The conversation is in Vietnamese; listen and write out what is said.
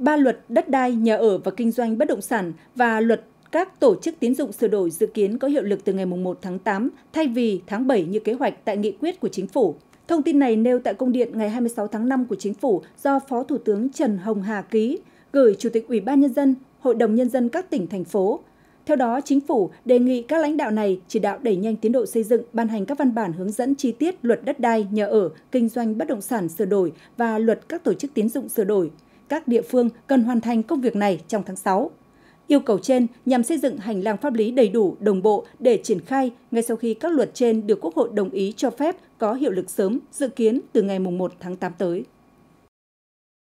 ba luật đất đai, nhà ở và kinh doanh bất động sản và luật các tổ chức tín dụng sửa đổi dự kiến có hiệu lực từ ngày 1 tháng 8 thay vì tháng 7 như kế hoạch tại nghị quyết của chính phủ. Thông tin này nêu tại công điện ngày 26 tháng 5 của chính phủ do Phó Thủ tướng Trần Hồng Hà ký, gửi Chủ tịch Ủy ban Nhân dân, Hội đồng Nhân dân các tỉnh, thành phố. Theo đó, chính phủ đề nghị các lãnh đạo này chỉ đạo đẩy nhanh tiến độ xây dựng, ban hành các văn bản hướng dẫn chi tiết luật đất đai, nhà ở, kinh doanh bất động sản sửa đổi và luật các tổ chức tín dụng sửa đổi – các địa phương cần hoàn thành công việc này trong tháng 6. Yêu cầu trên nhằm xây dựng hành lang pháp lý đầy đủ, đồng bộ để triển khai ngay sau khi các luật trên được Quốc hội đồng ý cho phép có hiệu lực sớm, dự kiến từ ngày 1 tháng 8 tới.